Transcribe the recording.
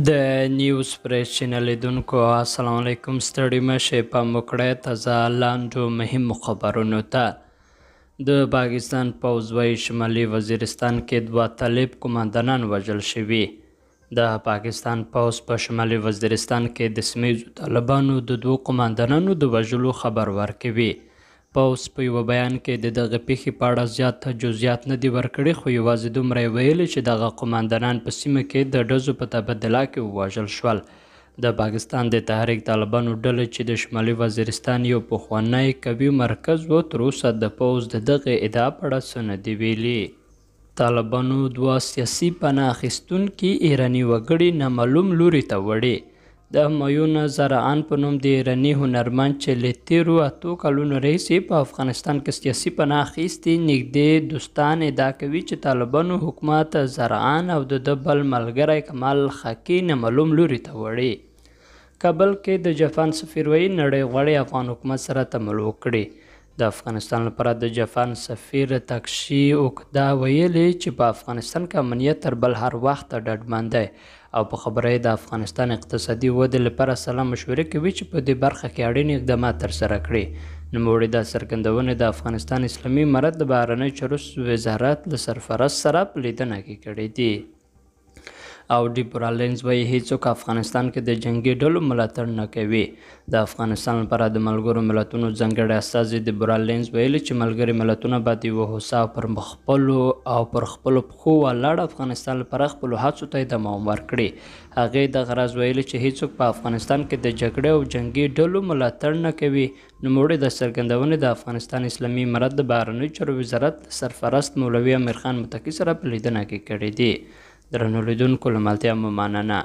د نیوز پریس چینل لیدونکو السلام علیکم ستړي مشه په مکړه تازه لاندو مهم خبرونو ته د پاکستان پوز وای شمالي وزیرستان کې دوه طالب کمانډانان وژل شوي د پاکستان پوز په پا شمالي وزیرستان کې د سمیزو طالبانو د دوه کمانډانانو د وژلو خبر ورکوي پوس په یو بیان کې د دغه پیښې په اړه زیات جزئیات نه دی ورکړي خو یوازې دومره ویلي چې دغه قماندانان په سیمه کې د ډزو په تبادله کې وواژل شول د پاکستان د تحریک طالبانو ډلې چې د شمالي وزیرستان یو پخوانی قوي مرکز و تر اوسه د پوز د دغه ادعا په اړه څه نه دی ویلي طالبانو دوه سیاسي پناه اخیستونکي ایراني وګړي نامعلوم لوري ته وړي د میون زرعان په نوم د ایرانی هنرمند چې له تیرو اتو کلونو راهیسې په افغانستان کې سیاسي پناه اخیستې نږدې دوستان ادعا کوي چې طالبانو حکومت زرعان او د ده بل ملګری کمال خاکي نامعلوم لوري ته وړي کابل کې د جاپان سفیروي نړۍ غوړې افغان حکومت سره تملو کړي د افغانستان لپاره د جاپان سفیر تاکشي اوکدا ویلي چې په افغانستان کې امنیت تر بل هر وخت ډاډمن دی او په خبره د افغانستان اقتصادي ودې لپاره سلا مشورې کوي چې په دې برخه کې اړین اقدامات ترسره کړي نوموړي دا څرګندونه د افغانستان اسلامي امارت د بهرنی چارو وزارت له سرپرست سره په لیدنه کې کړې دي او ډیپور الاینس به هیڅوک افغانستان کې د جنگي ډلو ملاتړ نه کوي د افغانستان لپاره د ملګرو ملتونو ځنګړی استازي ډیپور الاینس ویلي چې ملګري ملتونه به د وهوسا پر خپلو او پر خپلو پښو ولاړ افغانستان لپاره خپلو هڅو ته دوام ورکړي هغې د غرض ویلي چې هیڅوک په افغانستان کې د جګړې او جنگي ډلو ملاتړ نه کوي نوموړي د څرګندونې د افغانستان اسلامي امارت د بهرنیو چارو وزارت سرپرست مولوي امیر خان متقي سره په لیدنه کې کړې دي درنو لیدونکو له ملتیا مننه